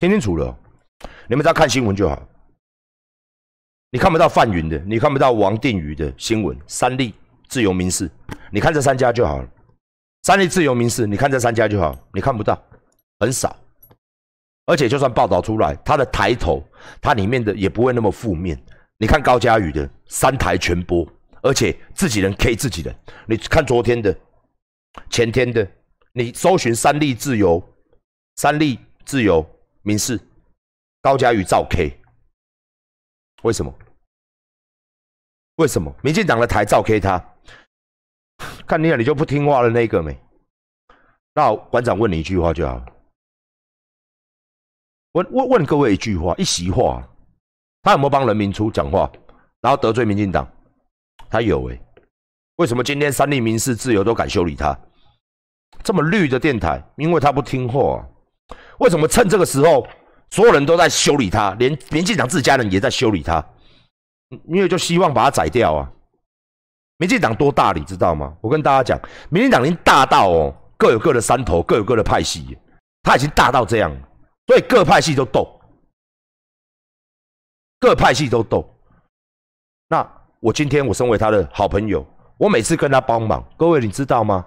听清楚了，你们只要看新闻就好。你看不到范云的，你看不到王定宇的新闻，三立自由民事，你看这三家就好了。三立自由民事，你看这三家就好。你看不到，很少。而且就算报道出来，它的抬头，它里面的也不会那么负面。你看高嘉宇的三台全播，而且自己人 K 自己人。你看昨天的、前天的，你搜寻三立自由、三立自由。民事高嘉瑜赵 K，为什么？为什么民进党的台赵 K 他，看你了你就不听话了那个没？那馆长问你一句话就好，问问问各位一句话一席话，他有没有帮人民出讲话，然后得罪民进党？他有诶，为什么今天三立民事自由都敢修理他？这么绿的电台，因为他不听话。为什么趁这个时候，所有人都在修理他，连民进党自家人也在修理他？因为就希望把他宰掉啊！民进党多大你知道吗？我跟大家讲，民进党经大到哦，各有各的山头，各有各的派系，他已经大到这样，所以各派系都斗，各派系都斗。那我今天我身为他的好朋友，我每次跟他帮忙，各位你知道吗？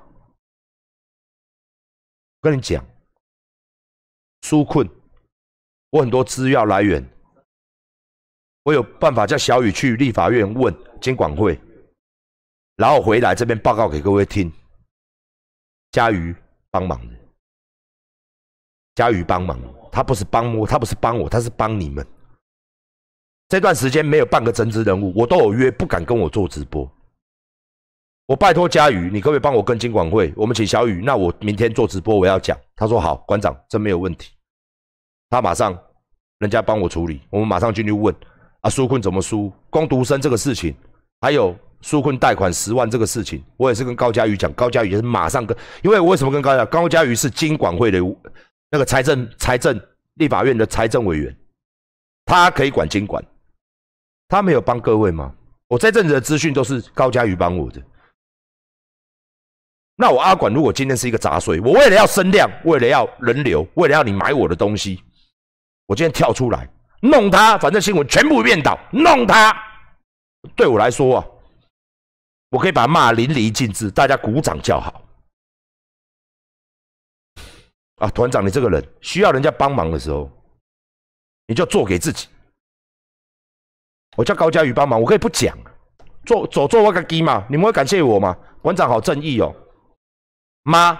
跟你讲。纾困，我很多资料来源，我有办法叫小雨去立法院问监管会，然后回来这边报告给各位听。嘉瑜帮忙的，嘉瑜帮忙，他不是帮我，他不是帮我，他是帮你们。这段时间没有半个真知人物，我都有约，不敢跟我做直播。我拜托佳宇，你可不可以帮我跟金管会？我们请小宇。那我明天做直播，我要讲。他说好，馆长真没有问题。他马上人家帮我处理。我们马上进去问啊，苏困怎么输？光独生这个事情，还有苏困贷款十万这个事情，我也是跟高佳宇讲。高佳宇也是马上跟，因为我为什么跟高佳？高佳宇是金管会的，那个财政财政立法院的财政委员，他可以管金管。他没有帮各位吗？我这阵子的资讯都是高佳宇帮我的。那我阿管如果今天是一个杂碎，我为了要生量，为了要人流，为了要你买我的东西，我今天跳出来弄他，反正新闻全部变倒，弄他，对我来说啊，我可以把他骂淋漓尽致，大家鼓掌叫好啊！团长，你这个人需要人家帮忙的时候，你就做给自己。我叫高佳宇帮忙，我可以不讲，做做做我个鸡嘛，你们会感谢我吗？馆长好正义哦！妈，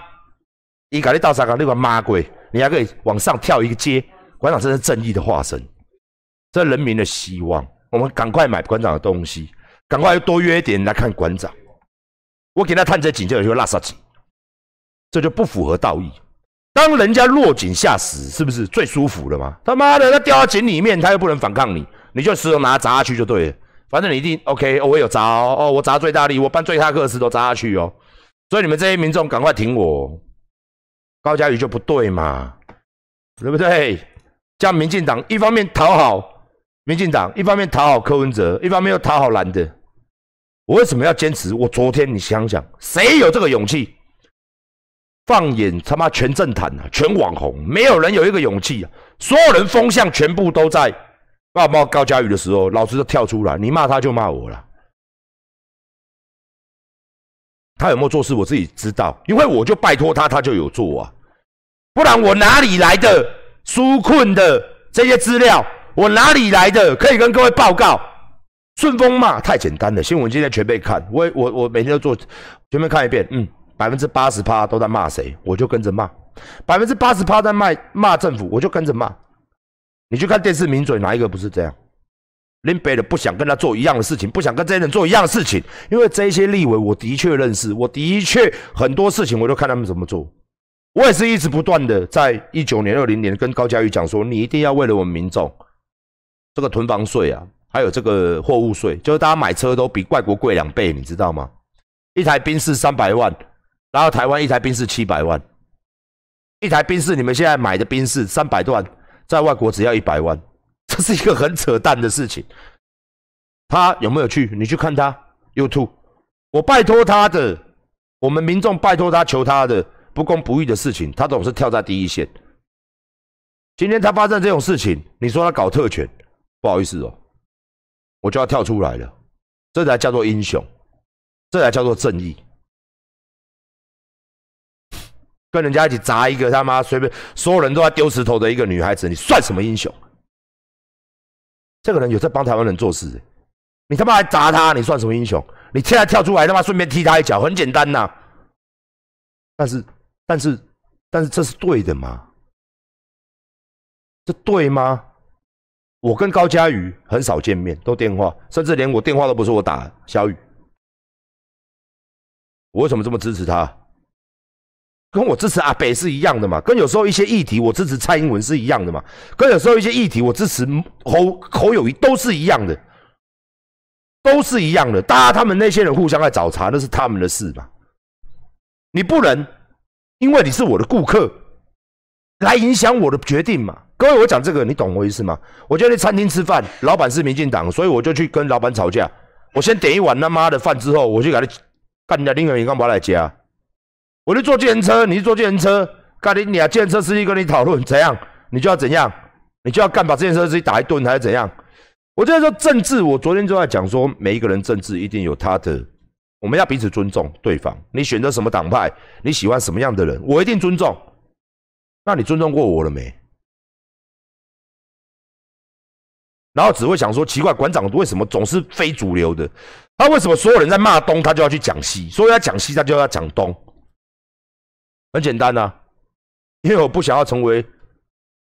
你搞你到啥干？你个妈鬼！你还可以往上跳一个阶。馆长真是正义的化身，这是人民的希望。我们赶快买馆长的东西，赶快多约一点来看馆长。我给他探着井，就有说垃圾井，这就不符合道义。当人家落井下石，是不是最舒服的吗？他妈的，他掉到井里面，他又不能反抗你，你就石头拿砸下去就对了。反正你一定 OK，我有砸哦，我砸最大力，我搬最大个石都砸下去哦。所以你们这些民众赶快停我，高嘉瑜就不对嘛，对不对？叫民进党一方面讨好民进党，一方面讨好柯文哲，一方面又讨好蓝的。我为什么要坚持？我昨天你想想，谁有这个勇气？放眼他妈全政坛啊，全网红，没有人有一个勇气。啊！所有人风向全部都在骂骂高嘉宇的时候，老子就跳出来，你骂他就骂我了。他有没有做事，我自己知道，因为我就拜托他，他就有做啊，不然我哪里来的纾困的这些资料？我哪里来的可以跟各位报告？顺丰骂太简单了，新闻今天全被看，我我我每天都做，全面看一遍，嗯，百分之八十趴都在骂谁，我就跟着骂，百分之八十趴在骂骂政府，我就跟着骂，你去看电视名嘴哪一个不是这样？林北的不想跟他做一样的事情，不想跟这些人做一样的事情，因为这些立委我的确认识，我的确很多事情我都看他们怎么做。我也是一直不断的，在一九年、二零年跟高嘉瑜讲说，你一定要为了我们民众，这个囤房税啊，还有这个货物税，就是大家买车都比外国贵两倍，你知道吗？一台宾士三百万，然后台湾一台宾士七百万，一台宾士你们现在买的宾士三百段，在外国只要一百万。这是一个很扯淡的事情。他有没有去？你去看他 YouTube。我拜托他的，我们民众拜托他求他的不公不义的事情，他总是跳在第一线。今天他发生这种事情，你说他搞特权？不好意思哦，我就要跳出来了。这才叫做英雄，这才叫做正义。跟人家一起砸一个他妈随便，所有人都在丢石头的一个女孩子，你算什么英雄？这个人有在帮台湾人做事，你他妈还砸他，你算什么英雄？你现在跳出来他妈顺便踢他一脚，很简单呐。但是，但是，但是这是对的吗？这对吗？我跟高嘉瑜很少见面，都电话，甚至连我电话都不是我打。小雨，我为什么这么支持他？跟我支持阿北是一样的嘛？跟有时候一些议题我支持蔡英文是一样的嘛？跟有时候一些议题我支持侯侯友谊都是一样的，都是一样的。大家他们那些人互相在找茬，那是他们的事吧？你不能因为你是我的顾客来影响我的决定嘛？各位，我讲这个，你懂我意思吗？我叫你餐厅吃饭，老板是民进党，所以我就去跟老板吵架。我先点一碗他妈的饭之后，我就给他干掉另外一个干嘛来接啊？我去坐电车，你去坐电车，咖喱你啊！电车司机跟你讨论怎样，你就要怎样，你就要干把电车司机打一顿，还是怎样？我就是说政治，我昨天就在讲说，每一个人政治一定有他的，我们要彼此尊重对方。你选择什么党派，你喜欢什么样的人，我一定尊重。那你尊重过我了没？然后只会想说，奇怪，馆长为什么总是非主流的？他为什么所有人在骂东，他就要去讲西，所有要讲西，他就要讲东？很简单呐，因为我不想要成为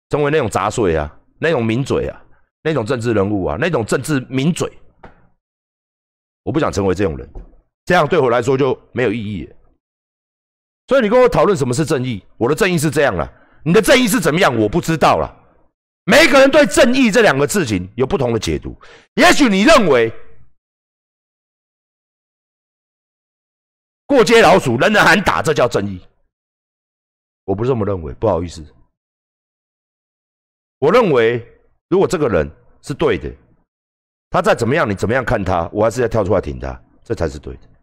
成为那种杂碎啊，那种名嘴啊，那种政治人物啊，那种政治名嘴，我不想成为这种人，这样对我来说就没有意义。所以你跟我讨论什么是正义，我的正义是这样了，你的正义是怎么样？我不知道了。每一个人对正义这两个事情有不同的解读，也许你认为过街老鼠人人喊打，这叫正义。我不是这么认为，不好意思。我认为，如果这个人是对的，他再怎么样，你怎么样看他，我还是要跳出来挺他，这才是对的。